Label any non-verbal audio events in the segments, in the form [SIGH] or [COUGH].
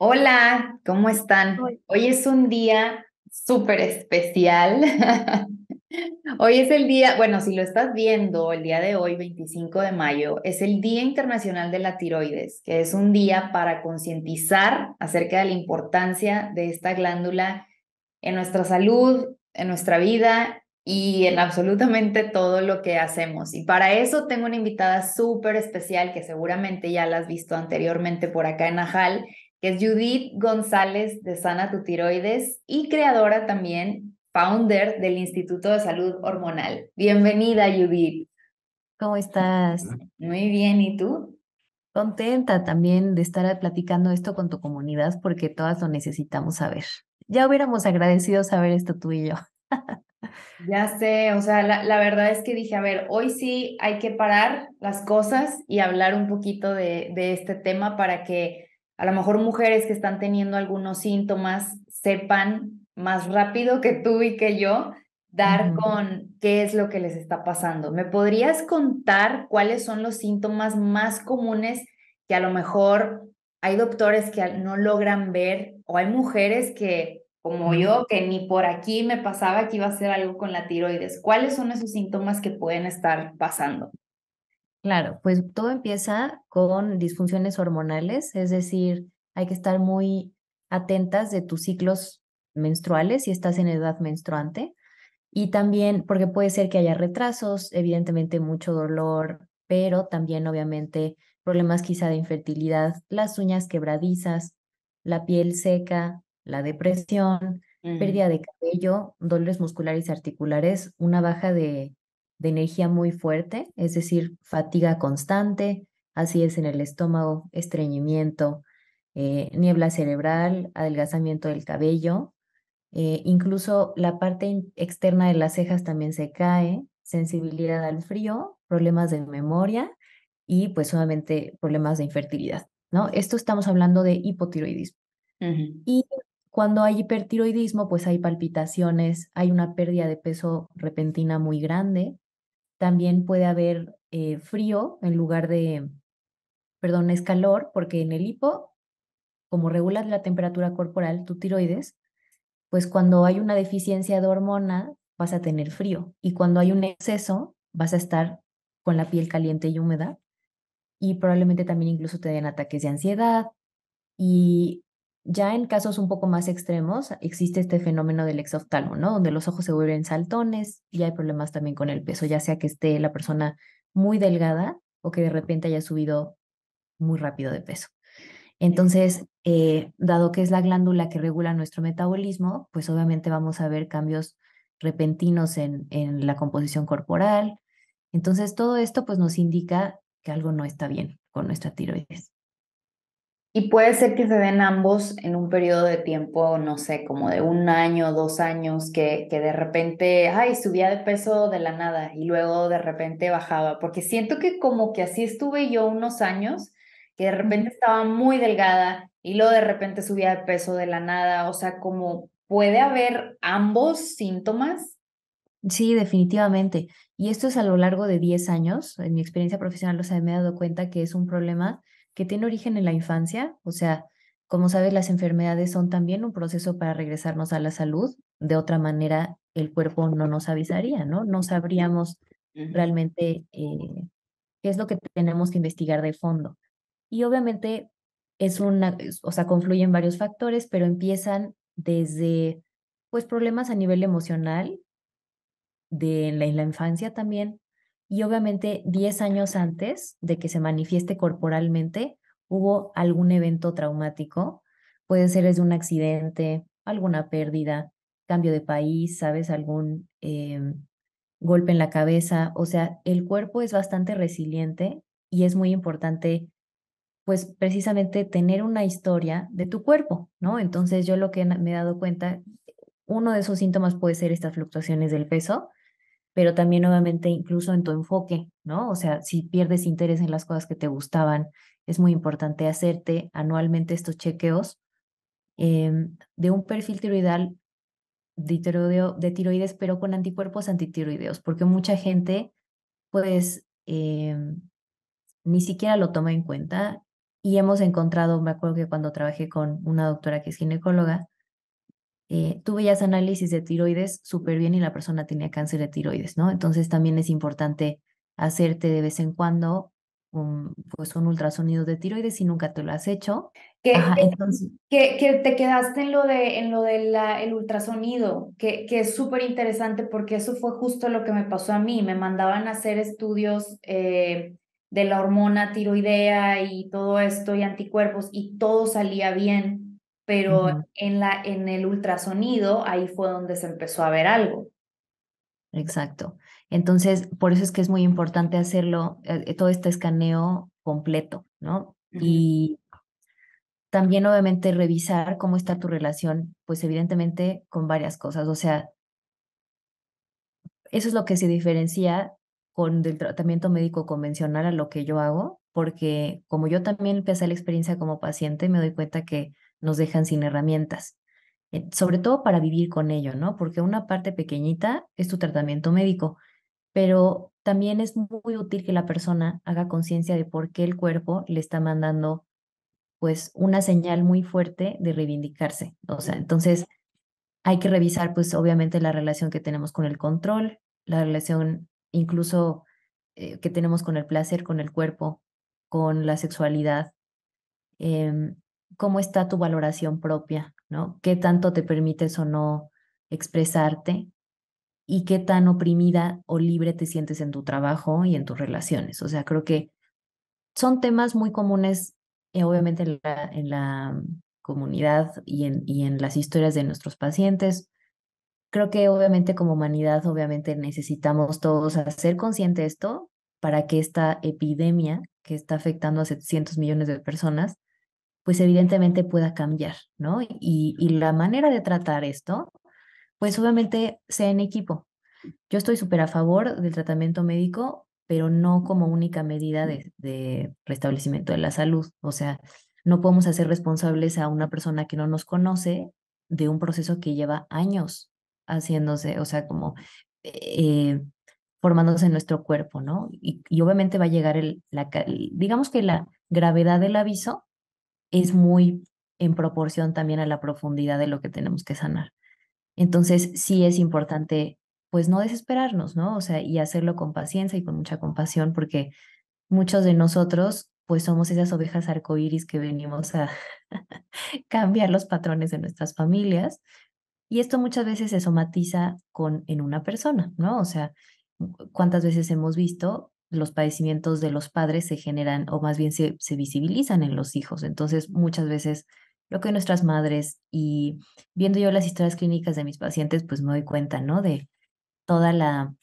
Hola, ¿cómo están? Hoy, es un día súper especial. [LAUGHS] Hoy es el día, bueno, si lo estás viendo, el día de hoy, 25 de mayo, es el Día Internacional de la Tiroides, que es un día para concientizar acerca de la importancia de esta glándula en nuestra salud, en nuestra vida y en absolutamente todo lo que hacemos. Y para eso tengo una invitada súper especial que seguramente ya la has visto anteriormente por acá en Ajal, que es Judith González de Sana Tu Tiroides y creadora también, founder del Instituto de Salud Hormonal. Bienvenida, Judith. ¿Cómo estás? Muy bien, ¿y tú? Contenta también de estar platicando esto con tu comunidad porque todas lo necesitamos saber. Ya hubiéramos agradecido saber esto tú y yo. [LAUGHS] Ya sé, o sea, la, verdad es que dije, a ver, hoy sí hay que parar las cosas y hablar un poquito de este tema para que a lo mejor mujeres que están teniendo algunos síntomas sepan más rápido que tú y que yo dar con qué es lo que les está pasando. ¿Me podrías contar cuáles son los síntomas más comunes que a lo mejor hay doctores que no logran ver o hay mujeres que, como yo, que ni por aquí me pasaba que iba a ser algo con la tiroides? ¿Cuáles son esos síntomas que pueden estar pasando? Claro, pues todo empieza con disfunciones hormonales, es decir, hay que estar muy atentas de tus ciclos menstruales si estás en edad menstruante y también porque puede ser que haya retrasos, evidentemente mucho dolor, pero también obviamente problemas quizá de infertilidad, las uñas quebradizas, la piel seca, la depresión, pérdida de cabello, dolores musculares y articulares, una baja de de energía muy fuerte, es decir, fatiga constante, así es en el estómago, estreñimiento, eh, niebla cerebral, adelgazamiento del cabello, eh, incluso la parte externa de las cejas también se cae, sensibilidad al frío, problemas de memoria y pues obviamente problemas de infertilidad, ¿no? Esto estamos hablando de hipotiroidismo. Y cuando hay hipertiroidismo, pues hay palpitaciones, hay una pérdida de peso repentina muy grande, también puede haber eh, frío en lugar de, perdón, es calor, porque en el hipo, como regula la temperatura corporal, tu tiroides, pues cuando hay una deficiencia de hormona vas a tener frío y cuando hay un exceso vas a estar con la piel caliente y húmeda y probablemente también incluso te den ataques de ansiedad y ya en casos un poco más extremos existe este fenómeno del exoftalmo, ¿no? Donde los ojos se vuelven saltones y hay problemas también con el peso, ya sea que esté la persona muy delgada o que de repente haya subido muy rápido de peso. Entonces, eh, dado que es la glándula que regula nuestro metabolismo, pues obviamente vamos a ver cambios repentinos en, en la composición corporal. Entonces, todo esto pues nos indica que algo no está bien con nuestra tiroides. Y puede ser que se den ambos en un periodo de tiempo, no sé, como de un año, dos años, que, que de repente, ay, subía de peso de la nada y luego de repente bajaba, porque siento que como que así estuve yo unos años, que de repente estaba muy delgada y luego de repente subía de peso de la nada, o sea, como puede haber ambos síntomas. Sí, definitivamente. Y esto es a lo largo de 10 años. En mi experiencia profesional, o sea, me he dado cuenta que es un problema que tiene origen en la infancia, o sea, como sabes, las enfermedades son también un proceso para regresarnos a la salud. De otra manera, el cuerpo no nos avisaría, ¿no? No sabríamos realmente eh, qué es lo que tenemos que investigar de fondo. Y obviamente es una, o sea, confluyen varios factores, pero empiezan desde, pues, problemas a nivel emocional, de en la infancia también, y obviamente 10 años antes de que se manifieste corporalmente, hubo algún evento traumático. Puede ser desde un accidente, alguna pérdida, cambio de país, ¿sabes? Algún eh, golpe en la cabeza. O sea, el cuerpo es bastante resiliente y es muy importante, pues precisamente tener una historia de tu cuerpo, ¿no? Entonces yo lo que me he dado cuenta, uno de esos síntomas puede ser estas fluctuaciones del peso, pero también obviamente incluso en tu enfoque, ¿no? O sea, si pierdes interés en las cosas que te gustaban, es muy importante hacerte anualmente estos chequeos em, de un perfil tiroidal de, tiroides, pero con anticuerpos antitiroideos, porque mucha gente, pues, em, ni siquiera lo toma en cuenta. Y hemos encontrado, me acuerdo que cuando trabajé con una doctora que es ginecóloga, eh, tuve ya veías análisis de tiroides súper bien y la persona tenía cáncer de tiroides, ¿no? Entonces también es importante hacerte de vez en cuando un, pues un ultrasonido de tiroides si nunca te lo has hecho. Que, que, te quedaste en lo de, en lo del el ultrasonido, que, que es súper interesante porque eso fue justo lo que me pasó a mí. Me mandaban a hacer estudios eh, de la hormona tiroidea y todo esto y anticuerpos y todo salía bien pero en, la, en el ultrasonido ahí fue donde se empezó a ver algo. Exacto. Entonces, por eso es que es muy importante hacerlo, eh, eh, todo este escaneo completo, ¿no? Y también obviamente revisar cómo está tu relación, pues evidentemente con varias cosas, o sea, eso es lo que se diferencia con el tratamiento médico convencional a lo que yo hago, porque como yo también empecé la experiencia como paciente, me doy cuenta que nos dejan sin herramientas, eh, sobre todo para vivir con ello, ¿no? Porque una parte pequeñita es tu tratamiento médico, pero también es muy útil que la persona haga conciencia de por qué el cuerpo le está mandando pues una señal muy fuerte de reivindicarse. O sea, entonces hay que revisar pues obviamente la relación que tenemos con el control, la relación incluso eh, que tenemos con el placer, con el cuerpo, con la sexualidad, em, cómo está tu valoración propia, ¿no? ¿Qué tanto te permites o no expresarte? ¿Y qué tan oprimida o libre te sientes en tu trabajo y en tus relaciones? O sea, creo que son temas muy comunes, eh, obviamente, en la, mm, comunidad y en, y en las historias de nuestros pacientes. Creo que obviamente como humanidad, obviamente necesitamos todos hacer consciente esto para que esta epidemia que está afectando a 700 millones de personas pues evidentemente pueda cambiar, ¿no? Y, y la manera de tratar esto, pues obviamente sea en equipo. Yo estoy súper a favor del tratamiento médico, pero no como única medida de, de, restablecimiento de la salud. O sea, no podemos hacer responsables a una persona que no nos conoce de un proceso que lleva años haciéndose, o sea, como eh, eh, formándose en nuestro cuerpo, ¿no? Y, y obviamente va a llegar el, la, digamos que la gravedad del aviso es muy en proporción también a la profundidad de lo que tenemos que sanar. Entonces, sí es importante, pues, no desesperarnos, ¿no? O sea, y hacerlo con paciencia y con mucha compasión, porque muchos de nosotros, pues, somos esas ovejas arcoíris que venimos a [LAUGHS] cambiar los patrones de nuestras familias. Y esto muchas veces se somatiza con, en una persona, ¿no? O sea, cuántas veces hemos visto los padecimientos de los padres se generan o más bien se, visibilizan en los hijos. Entonces, muchas veces lo que nuestras madres y viendo yo las historias clínicas de mis pacientes, pues me doy cuenta, ¿no? De toda la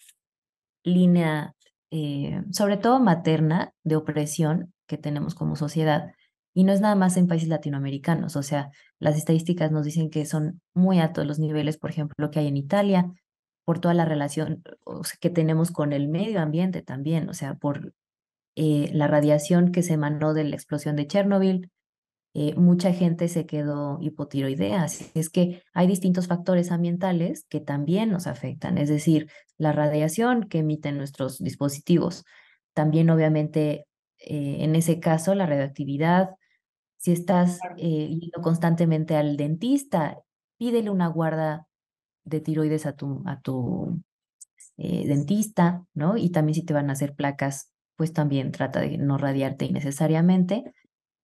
línea, eh, sobre todo materna, de opresión que tenemos como sociedad. Y no es nada más en países latinoamericanos, o sea, las estadísticas nos dicen que son muy altos los niveles, por ejemplo, lo que hay en Italia, por toda la relación que tenemos con el medio ambiente también, o sea, por eh, la radiación que se emanó de la explosión de Chernobyl, eh, mucha gente se quedó hipotiroidea. es que hay distintos factores ambientales que también nos afectan, es decir, la radiación que emiten nuestros dispositivos. También, obviamente, eh, en ese caso, la radioactividad. Si estás yendo constantemente al dentista, pídele una guarda de tiroides a tu, a tu eh, dentista, ¿no? Y también si te van a hacer placas, pues también trata de no radiarte innecesariamente.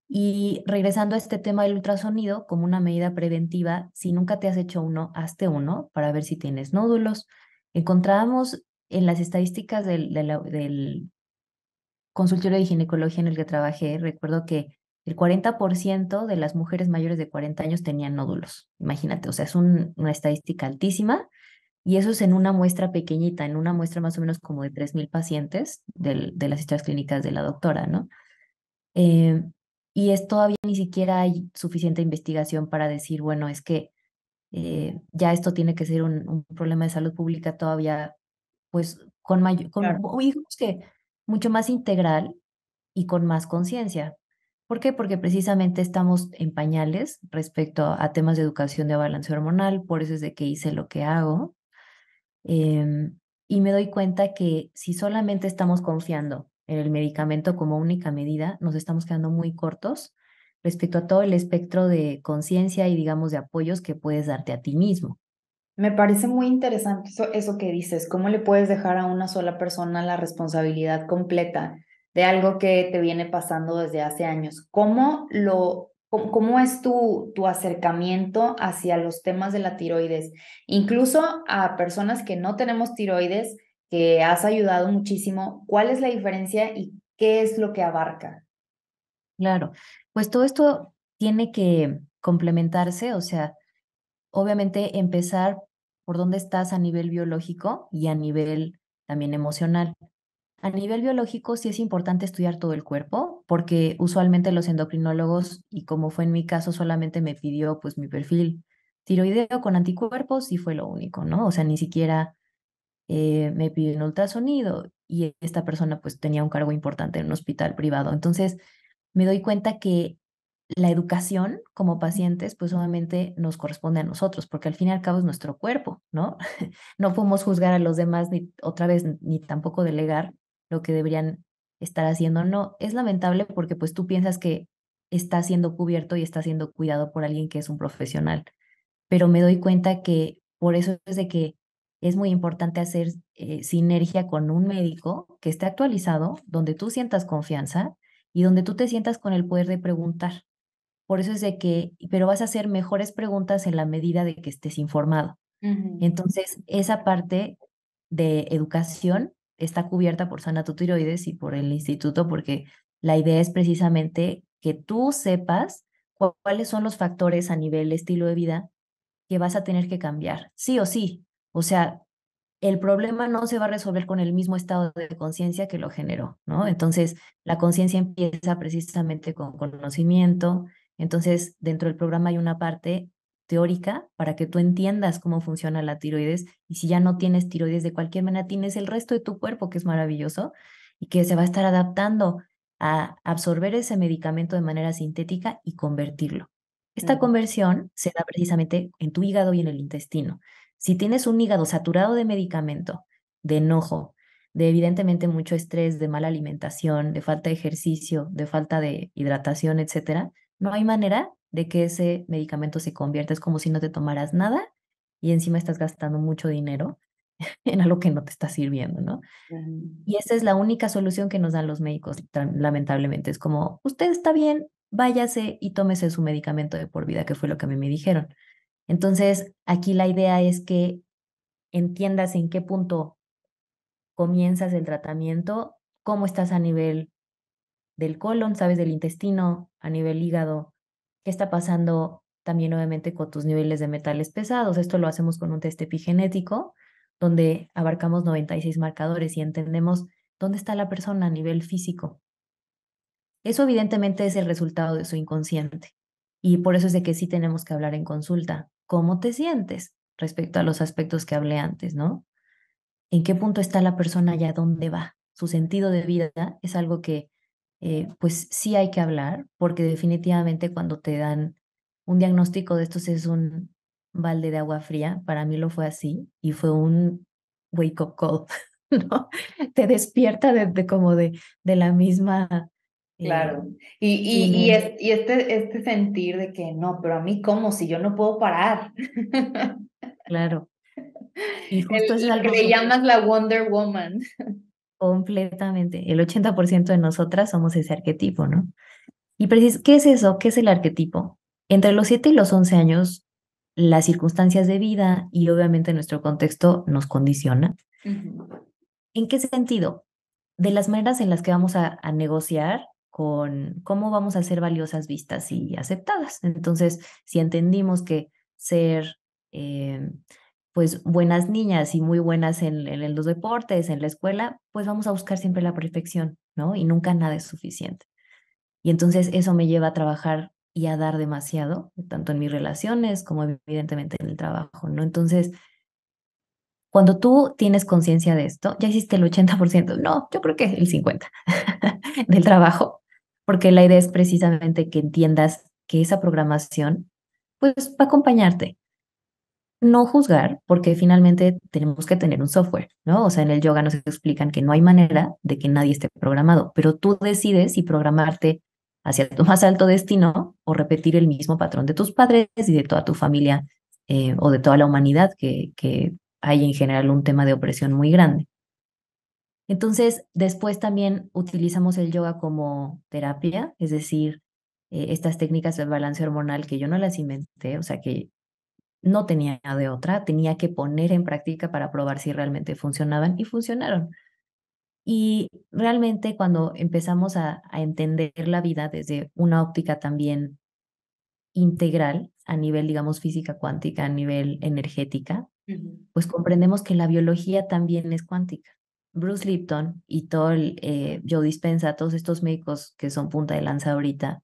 Y regresando a este tema del ultrasonido, como una medida preventiva, si nunca te has hecho uno, hazte uno para ver si tienes nódulos. Encontrábamos en las estadísticas del, del consultorio de ginecología en el que trabajé, recuerdo que el 40% de las mujeres mayores de 40 años tenían nódulos. Imagínate, o sea, es una estadística altísima y eso es en una muestra pequeñita, en una muestra más o menos como de 3.000 pacientes de las historias clínicas de la doctora, ¿no? Eh, y es todavía ni siquiera hay suficiente investigación para decir, bueno, es que eh, ya esto tiene que ser un, problema de salud pública todavía, pues con mayor, con que mucho más integral y con más conciencia, ¿Por qué? Porque precisamente estamos en pañales respecto a temas de educación de balance hormonal, por eso es de que hice lo que hago. Em, y me doy cuenta que si solamente estamos confiando en el medicamento como única medida, nos estamos quedando muy cortos respecto a todo el espectro de conciencia y, digamos, de apoyos que puedes darte a ti mismo. Me parece muy interesante eso que dices, cómo le puedes dejar a una sola persona la responsabilidad completa de algo que te viene pasando desde hace años. ¿Cómo, lo, cómo, es tu, tu acercamiento hacia los temas de la tiroides? Incluso a personas que no tenemos tiroides, que has ayudado muchísimo, ¿cuál es la diferencia y qué es lo que abarca? Claro, pues todo esto tiene que complementarse, o sea, obviamente empezar por dónde estás a nivel biológico y a nivel también emocional. A nivel biológico sí es importante estudiar todo el cuerpo, porque usualmente los endocrinólogos, y como fue en mi caso, solamente me pidió pues mi perfil tiroideo con anticuerpos y fue lo único, ¿no? O sea, ni siquiera eh, me pidió un ultrasonido y esta persona pues tenía un cargo importante en un hospital privado. Entonces, me doy cuenta que la educación como pacientes, pues obviamente nos corresponde a nosotros, porque al fin y al cabo es nuestro cuerpo, ¿no? [LAUGHS] no podemos juzgar a los demás, ni otra vez, ni tampoco delegar lo que deberían estar haciendo. No, es lamentable porque pues tú piensas que está siendo cubierto y está siendo cuidado por alguien que es un profesional, pero me doy cuenta que por eso es de que es muy importante hacer eh, sinergia con un médico que esté actualizado, donde tú sientas confianza y donde tú te sientas con el poder de preguntar. Por eso es de que, pero vas a hacer mejores preguntas en la medida de que estés informado. Entonces, esa parte de educación está cubierta por sana tiroides y por el instituto, porque la idea es precisamente que tú sepas cuáles son los factores a nivel estilo de vida que vas a tener que cambiar, sí o sí. O sea, el problema no se va a resolver con el mismo estado de conciencia que lo generó, ¿no? Entonces, la conciencia empieza precisamente con conocimiento. Entonces, dentro del programa hay una parte teórica para que tú entiendas cómo funciona la tiroides y si ya no tienes tiroides de cualquier manera, tienes el resto de tu cuerpo que es maravilloso y que se va a estar adaptando a absorber ese medicamento de manera sintética y convertirlo. Esta conversión se da precisamente en tu hígado y en el intestino. Si tienes un hígado saturado de medicamento, de enojo, de evidentemente mucho estrés, de mala alimentación, de falta de ejercicio, de falta de hidratación, etcétera, no hay manera de que ese medicamento se convierta. Es como si no te tomaras nada y encima estás gastando mucho dinero [LAUGHS] en algo que no te está sirviendo, ¿no? Y esa es la única solución que nos dan los médicos, lamentablemente. Es como, usted está bien, váyase y tómese su medicamento de por vida, que fue lo que a mí me dijeron. Entonces, aquí la idea es que entiendas en qué punto comienzas el tratamiento, cómo estás a nivel del colon, sabes, del intestino, a nivel hígado, ¿Qué está pasando también obviamente con tus niveles de metales pesados? Esto lo hacemos con un test epigenético, donde abarcamos 96 marcadores y entendemos dónde está la persona a nivel físico. Eso evidentemente es el resultado de su inconsciente. Y por eso es de que sí tenemos que hablar en consulta. ¿Cómo te sientes respecto a los aspectos que hablé antes, no? ¿En qué punto está la persona ya dónde va? Su sentido de vida es algo que eh, pues sí hay que hablar, porque definitivamente cuando te dan un diagnóstico de estos es un balde de agua fría, para mí lo fue así y fue un wake up call, [LAUGHS] ¿no? Te despierta de, como de, de la misma eh, Claro. Y, y, y, este, este sentir de que no, pero a mí cómo si yo no puedo parar. Claro. esto [LAUGHS] es lo que le llamas la Wonder Woman. Completamente. El 80% de nosotras somos ese arquetipo, ¿no? Y precis ¿qué es eso? ¿Qué es el arquetipo? Entre los 7 y los 11 años, las circunstancias de vida y obviamente nuestro contexto nos condiciona. ¿En qué sentido? De las maneras en las que vamos a, negociar con cómo vamos a ser valiosas vistas y aceptadas. Entonces, si entendimos que ser eh, pues buenas niñas y muy buenas en, los deportes, en la escuela, pues vamos a buscar siempre la perfección, ¿no? Y nunca nada es suficiente. Y entonces eso me lleva a trabajar y a dar demasiado, tanto en mis relaciones como evidentemente en el trabajo, ¿no? Entonces, cuando tú tienes conciencia de esto, ya hiciste el 80%, no, yo creo que el 50% [LAUGHS] del trabajo, porque la idea es precisamente que entiendas que esa programación, pues va a acompañarte, no juzgar, porque finalmente tenemos que tener un software, ¿no? O sea, en el yoga nos explican que no hay manera de que nadie esté programado, pero tú decides si programarte hacia tu más alto destino o repetir el mismo patrón de tus padres y de toda tu familia eh, o de toda la humanidad, que, que hay en general un tema de opresión muy grande. Entonces, después también utilizamos el yoga como terapia, es decir, eh, estas técnicas del balance hormonal que yo no las inventé, o sea, que no tenía de otra, tenía que poner en práctica para probar si realmente funcionaban y funcionaron. Y realmente cuando empezamos a, entender la vida desde una óptica también integral, a nivel, digamos, física cuántica, a nivel energética, pues comprendemos que la biología también es cuántica. Bruce Lipton y todo el, eh, Joe Dispenza, todos estos médicos que son punta de lanza ahorita,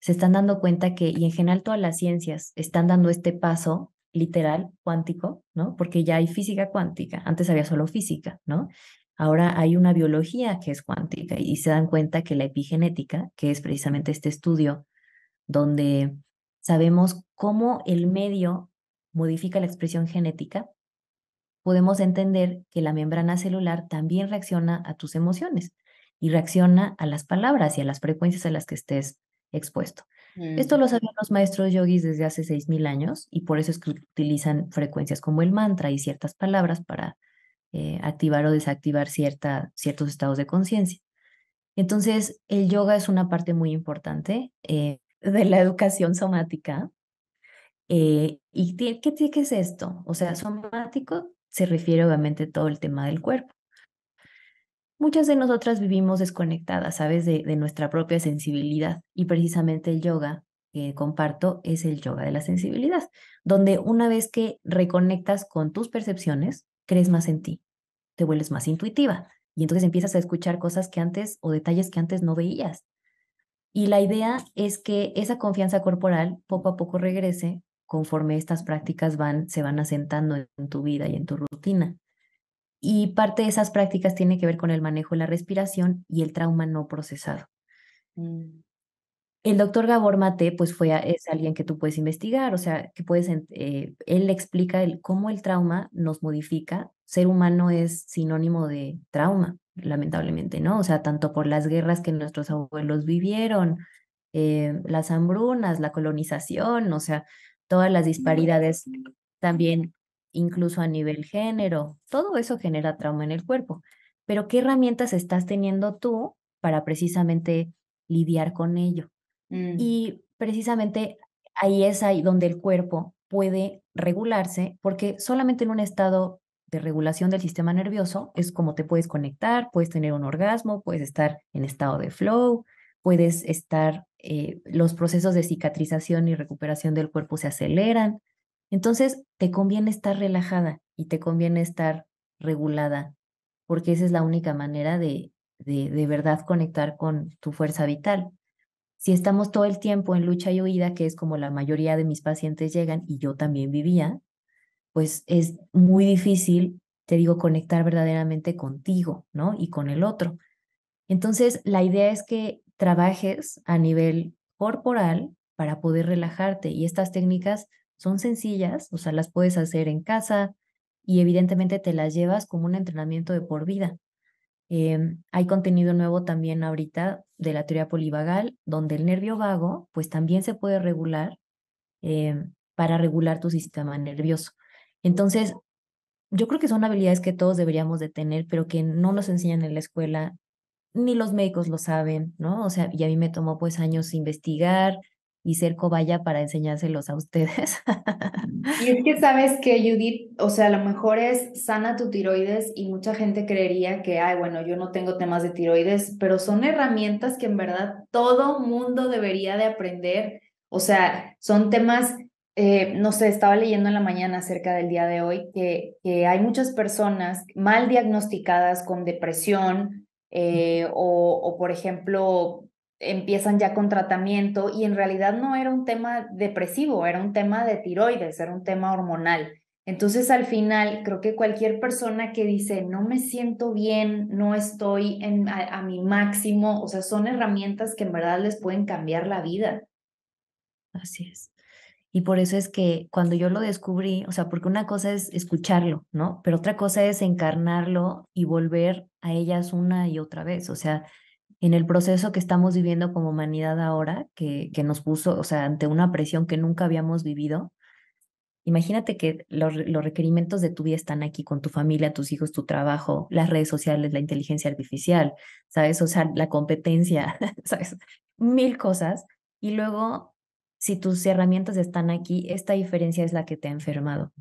se están dando cuenta que, y en general todas las ciencias están dando este paso literal cuántico, ¿no? Porque ya hay física cuántica, antes había solo física, ¿no? Ahora hay una biología que es cuántica y se dan cuenta que la epigenética, que es precisamente este estudio donde sabemos cómo el medio modifica la expresión genética, podemos entender que la membrana celular también reacciona a tus emociones y reacciona a las palabras y a las frecuencias a las que estés expuesto. Esto mm. lo saben los maestros yogis desde hace 6.000 años y por eso es que utilizan frecuencias como el mantra y ciertas palabras para eh, activar o desactivar cierta, ciertos estados de conciencia. Entonces, el yoga es una parte muy importante eh, de la educación somática. Eh, ¿Y qué, qué es esto? O sea, somático se refiere obviamente a todo el tema del cuerpo muchas de nosotras vivimos desconectadas, ¿sabes?, de, de nuestra propia sensibilidad. Y precisamente el yoga que comparto es el yoga de la sensibilidad, donde una vez que reconectas con tus percepciones, crees más en ti, te vuelves más intuitiva y entonces empiezas a escuchar cosas que antes o detalles que antes no veías. Y la idea es que esa confianza corporal poco a poco regrese conforme estas prácticas van se van asentando en tu vida y en tu rutina. Y parte de esas prácticas tiene que ver con el manejo de la respiración y el trauma no procesado. Mm. El doctor Gabor Mate, pues fue, es alguien que tú puedes investigar, o sea, que puedes, eh, él explica el, cómo el trauma nos modifica. Ser humano es sinónimo de trauma, lamentablemente, ¿no? O sea, tanto por las guerras que nuestros abuelos vivieron, eh, las hambrunas, la colonización, o sea, todas las disparidades también incluso a nivel género. Todo eso genera trauma en el cuerpo. Pero ¿qué herramientas estás teniendo tú para precisamente lidiar con ello? Mm. Y precisamente ahí es ahí donde el cuerpo puede regularse, porque solamente en un estado de regulación del sistema nervioso es como te puedes conectar, puedes tener un orgasmo, puedes estar en estado de flow, puedes estar, eh, los procesos de cicatrización y recuperación del cuerpo se aceleran. Entonces, te conviene estar relajada y te conviene estar regulada, porque esa es la única manera de, de, verdad conectar con tu fuerza vital. Si estamos todo el tiempo en lucha y huida, que es como la mayoría de mis pacientes llegan, y yo también vivía, pues es muy difícil, te digo, conectar verdaderamente contigo, ¿no? Y con el otro. Entonces, la idea es que trabajes a nivel corporal para poder relajarte y estas técnicas son sencillas, o sea, las puedes hacer en casa y evidentemente te las llevas como un entrenamiento de por vida. Em, hay contenido nuevo también ahorita de la teoría polivagal, donde el nervio vago, pues también se puede regular em, para regular tu sistema nervioso. Entonces, yo creo que son habilidades que todos deberíamos de tener, pero que no nos enseñan en la escuela, ni los médicos lo saben, ¿no? O sea, y a mí me tomó pues años investigar, y ser cobaya para enseñárselos a ustedes. [LAUGHS] y es que sabes que Judith, o sea, a lo mejor es sana tu tiroides y mucha gente creería que, ay, bueno, yo no tengo temas de tiroides, pero son herramientas que en verdad todo mundo debería de aprender. O sea, son temas, eh, no sé, estaba leyendo en la mañana acerca del día de hoy que, hay muchas personas mal diagnosticadas con depresión eh, o, o, por ejemplo, empiezan ya con tratamiento y en realidad no era un tema depresivo, era un tema de tiroides, era un tema hormonal. Entonces al final creo que cualquier persona que dice no me siento bien, no estoy en, a, mi máximo, o sea, son herramientas que en verdad les pueden cambiar la vida. Así es. Y por eso es que cuando yo lo descubrí, o sea, porque una cosa es escucharlo, ¿no? Pero otra cosa es encarnarlo y volver a ellas una y otra vez. O sea, en el proceso que estamos viviendo como humanidad ahora, que, que nos puso, o sea, ante una presión que nunca habíamos vivido, imagínate que los, los, requerimientos de tu vida están aquí con tu familia, tus hijos, tu trabajo, las redes sociales, la inteligencia artificial, ¿sabes? O sea, la competencia, [LAUGHS] ¿sabes? Mil cosas. Y luego, si tus herramientas están aquí, esta diferencia es la que te ha enfermado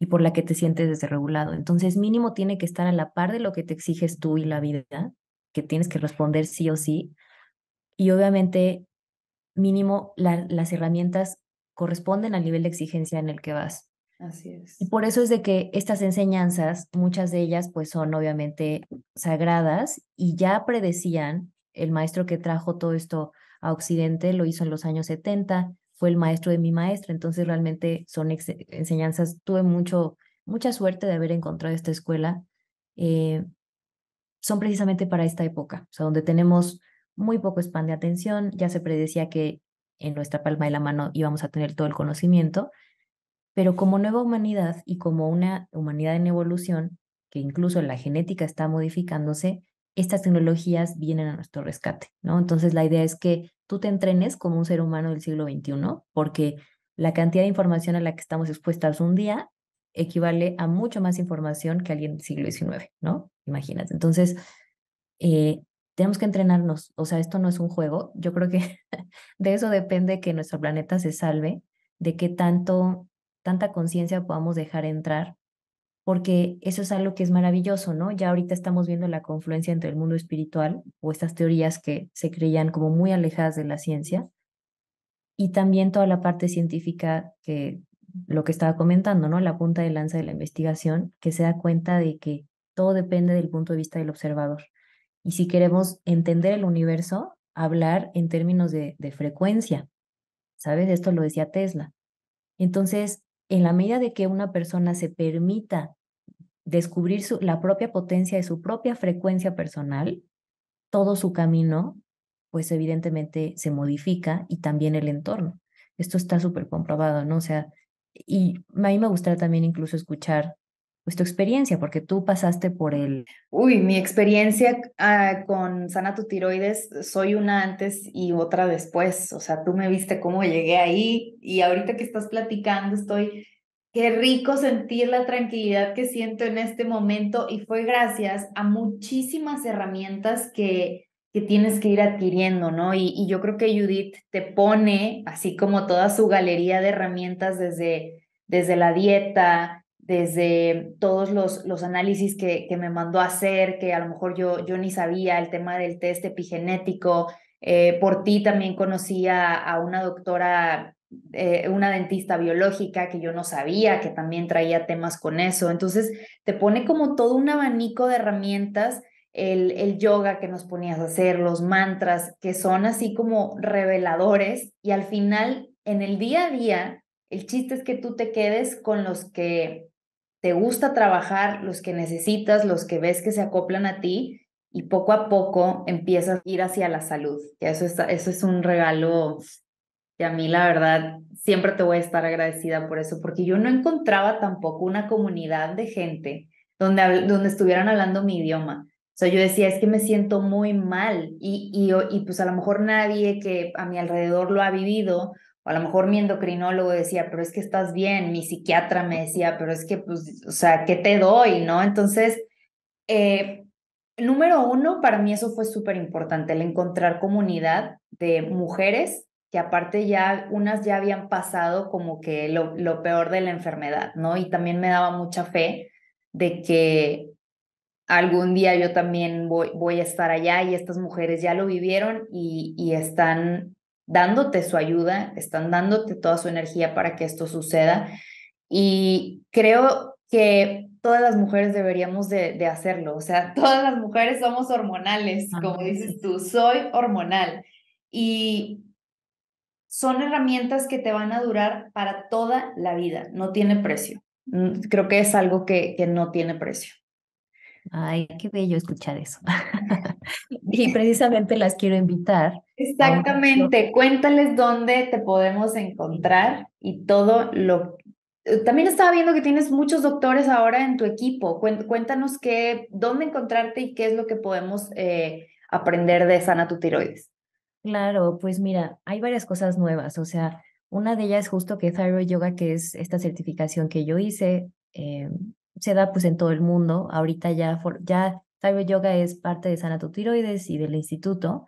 y por la que te sientes desregulado. Entonces, mínimo tiene que estar a la par de lo que te exiges tú y la vida que tienes que responder sí o sí. Y obviamente, mínimo, las herramientas corresponden al nivel de exigencia en el que vas. Así es. Y por eso es de que estas enseñanzas, muchas de ellas, pues son obviamente sagradas y ya predecían el maestro que trajo todo esto a Occidente, lo hizo en los años 70, fue el maestro de mi maestra, entonces realmente son enseñanzas, tuve mucho, mucha suerte de haber encontrado esta escuela. Eh, son precisamente para esta época, o sea, donde tenemos muy poco span de atención, ya se predecía que en nuestra palma de la mano íbamos a tener todo el conocimiento, pero como nueva humanidad y como una humanidad en evolución, que incluso la genética está modificándose, estas tecnologías vienen a nuestro rescate, ¿no? Entonces la idea es que tú te entrenes como un ser humano del siglo XXI, porque la cantidad de información a la que estamos expuestas un día equivale a mucho más información que alguien del siglo XIX, ¿no? imagínate. Entonces, eh, tenemos que entrenarnos, o sea, esto no es un juego, yo creo que [LAUGHS] de eso depende que nuestro planeta se salve, de qué tanto, tanta conciencia podamos dejar entrar, porque eso es algo que es maravilloso, ¿no? Ya ahorita estamos viendo la confluencia entre el mundo espiritual o estas teorías que se creían como muy alejadas de la ciencia, y también toda la parte científica que lo que estaba comentando, ¿no? La punta de lanza de la investigación, que se da cuenta de que todo depende del punto de vista del observador. Y si queremos entender el universo, hablar en términos de, frecuencia. ¿Sabes? Esto lo decía Tesla. Entonces, en la medida de que una persona se permita descubrir la propia potencia de su propia frecuencia personal, todo su camino, pues evidentemente se modifica y también el entorno. Esto está súper comprobado, ¿no? O sea, y a mí me gustaría también incluso escuchar pues tu experiencia, porque tú pasaste por el... Uy, mi experiencia ah, con sana tu tiroides, soy una antes y otra después, o sea, tú me viste cómo llegué ahí y ahorita que estás platicando estoy, qué rico sentir la tranquilidad que siento en este momento y fue gracias a muchísimas herramientas que que tienes que ir adquiriendo, ¿no? Y, y yo creo que Judith te pone, así como toda su galería de herramientas desde, desde la dieta, desde todos los, los análisis que, que, me mandó a hacer, que a lo mejor yo, yo ni sabía, el tema del test epigenético. Eh, por ti también conocía a una doctora, eh, una dentista biológica que yo no sabía, que también traía temas con eso. Entonces, te pone como todo un abanico de herramientas. El, el yoga que nos ponías a hacer, los mantras, que son así como reveladores y al final, en el día a día, el chiste es que tú te quedes con los que te gusta trabajar, los que necesitas, los que ves que se acoplan a ti y poco a poco empiezas a ir hacia la salud. eso, es un regalo que a mí la verdad siempre te voy a estar agradecida por eso, porque yo no encontraba tampoco una comunidad de gente donde, donde estuvieran hablando mi idioma. O sea, yo decía, es que me siento muy mal y, y, y pues a lo mejor nadie que a mi alrededor lo ha vivido a lo mejor mi endocrinólogo decía, pero es que estás bien, mi psiquiatra me decía, pero es que, pues, o sea, ¿qué te doy? ¿No? Entonces, eh, número uno, para mí eso fue súper importante, el encontrar comunidad de mujeres que aparte ya unas ya habían pasado como que lo, peor de la enfermedad, ¿no? Y también me daba mucha fe de que algún día yo también voy, voy a estar allá y estas mujeres ya lo vivieron y, y están dándote su ayuda, están dándote toda su energía para que esto suceda. Y creo que todas las mujeres deberíamos de, hacerlo. O sea, [LAUGHS] todas las mujeres somos hormonales, ah, como dices tú, soy hormonal. Y son herramientas que te van a durar para toda la vida, no tiene precio. Mm, creo que es algo que, que no tiene precio. Ay, qué bello escuchar eso. [LAUGHS] [LAUGHS] y precisamente las quiero invitar Exactamente. Cuéntales dónde te podemos encontrar y todo lo. Eh, también estaba viendo que tienes muchos doctores ahora en tu equipo. Cuéntanos qué, dónde encontrarte y qué es lo que podemos eh, aprender de Sana tu tiroides. Claro, pues mira, hay varias cosas nuevas. O sea, una de ellas es justo que Thyroid Yoga, que es esta certificación que yo hice, em, se da pues en todo el mundo. Ahorita ya, ya Thyroid Yoga es parte de Sana tu tiroides y del instituto.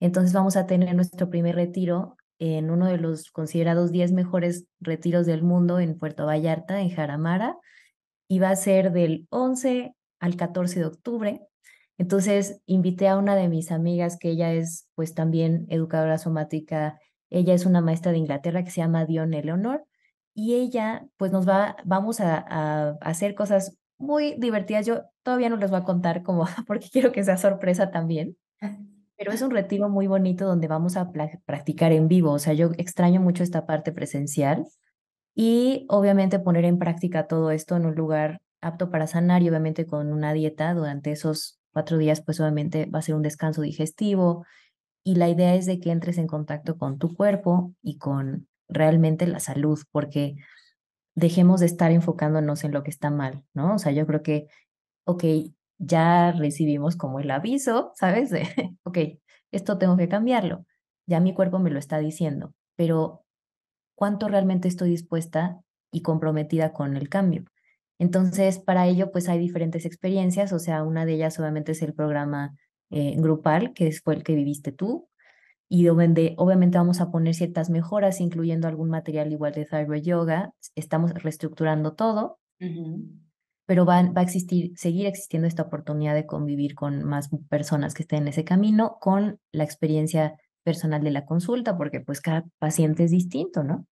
Entonces vamos a tener nuestro primer retiro en uno de los considerados 10 mejores retiros del mundo en Puerto Vallarta, en Jaramara, y va a ser del 11 al 14 de octubre. Entonces invité a una de mis amigas que ella es pues también educadora somática, ella es una maestra de Inglaterra que se llama Dion Eleonor y ella pues nos va, vamos a, hacer cosas muy divertidas. Yo todavía no les voy a contar como [LAUGHS] porque quiero que sea sorpresa también. Pero es un retiro muy bonito donde vamos a practicar en vivo. O sea, yo extraño mucho esta parte presencial y obviamente poner en práctica todo esto en un lugar apto para sanar y obviamente con una dieta durante esos cuatro días, pues obviamente va a ser un descanso digestivo y la idea es de que entres en contacto con tu cuerpo y con realmente la salud, porque dejemos de estar enfocándonos en lo que está mal, ¿no? O sea, yo creo que, ok, ya recibimos como el aviso, ¿sabes? De, [LAUGHS] ok, esto tengo que cambiarlo. Ya mi cuerpo me lo está diciendo, pero ¿cuánto realmente estoy dispuesta y comprometida con el cambio? Entonces, para ello, pues hay diferentes experiencias, o sea, una de ellas obviamente es el programa eh, grupal, que fue el que viviste tú, y donde obviamente vamos a poner ciertas mejoras, incluyendo algún material igual de thyroid yoga, estamos reestructurando todo pero va, va, a existir, seguir existiendo esta oportunidad de convivir con más personas que estén en ese camino, con la experiencia personal de la consulta, porque pues cada paciente es distinto, ¿no?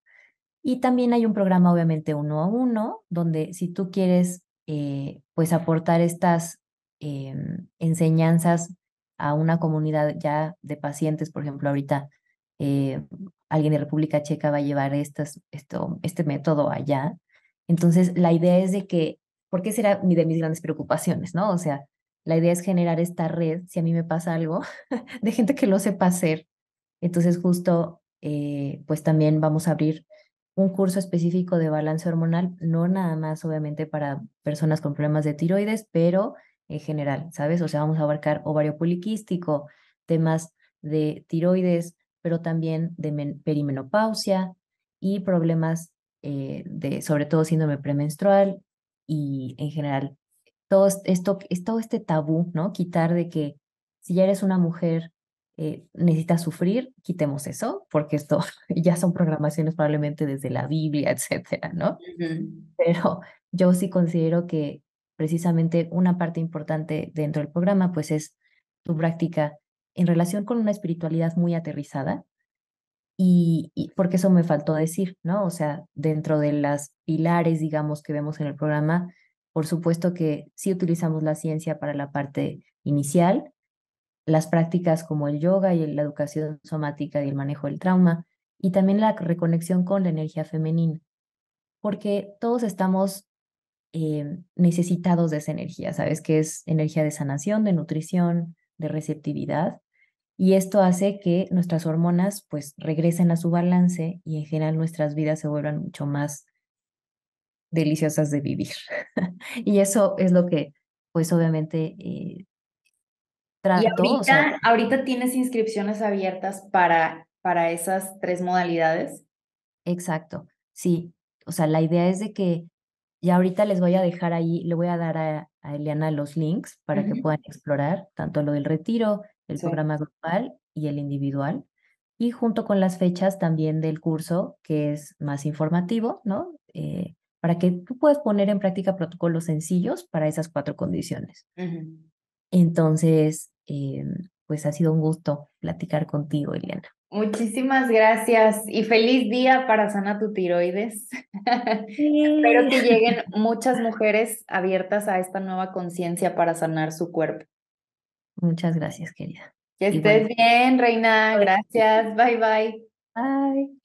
Y también hay un programa, obviamente, uno a uno, donde si tú quieres, eh, pues aportar estas em, enseñanzas a una comunidad ya de pacientes, por ejemplo, ahorita eh, alguien de República Checa va a llevar estas, esto, este método allá. Entonces, la idea es de que porque esa era mi, de mis grandes preocupaciones, ¿no? O sea, la idea es generar esta red, si a mí me pasa algo, [LAUGHS] de gente que lo sepa hacer. Entonces justo, eh, pues también vamos a abrir un curso específico de balance hormonal, no nada más obviamente para personas con problemas de tiroides, pero en general, ¿sabes? O sea, vamos a abarcar ovario poliquístico, temas de tiroides, pero también de perimenopausia y problemas eh, de, sobre todo síndrome premenstrual, y en general todo esto, es todo este tabú, ¿no? Quitar de que si ya eres una mujer eh, necesitas sufrir, quitemos eso, porque esto [LAUGHS] ya son programaciones probablemente desde la Biblia, etcétera, ¿no? Pero yo sí considero que precisamente una parte importante dentro del programa, pues es tu práctica en relación con una espiritualidad muy aterrizada, y, porque eso me faltó decir, ¿no? O sea, dentro de las pilares, digamos, que vemos en el programa, por supuesto que sí utilizamos la ciencia para la parte inicial, las prácticas como el yoga y la educación somática y el manejo del trauma, y también la reconexión con la energía femenina, porque todos estamos eh, necesitados de esa energía, ¿sabes? Que es energía de sanación, de nutrición, de receptividad, y esto hace que nuestras hormonas pues regresen a su balance y en general nuestras vidas se vuelvan mucho más deliciosas de vivir. [LAUGHS] y eso es lo que pues obviamente eh, Y ahorita, tienes inscripciones abiertas para, para esas tres modalidades. Exacto, sí. O sea, la idea es de que ya ahorita les voy a dejar ahí, le voy a dar a, Eliana los links para que puedan explorar tanto lo del retiro, el programa grupal y el individual. Y junto con las fechas también del curso, que es más informativo, ¿no? Eh, para que tú puedas poner en práctica protocolos sencillos para esas cuatro condiciones. Entonces, eh, pues ha sido un gusto platicar contigo, Eliana. Muchísimas gracias y feliz día para Sana tu tiroides. pero [LAUGHS] Espero que lleguen [LAUGHS] muchas mujeres abiertas a esta nueva conciencia para sanar su cuerpo. Muchas gracias, querida. Que estés bien, Reina. Gracias. Bye, bye. Bye.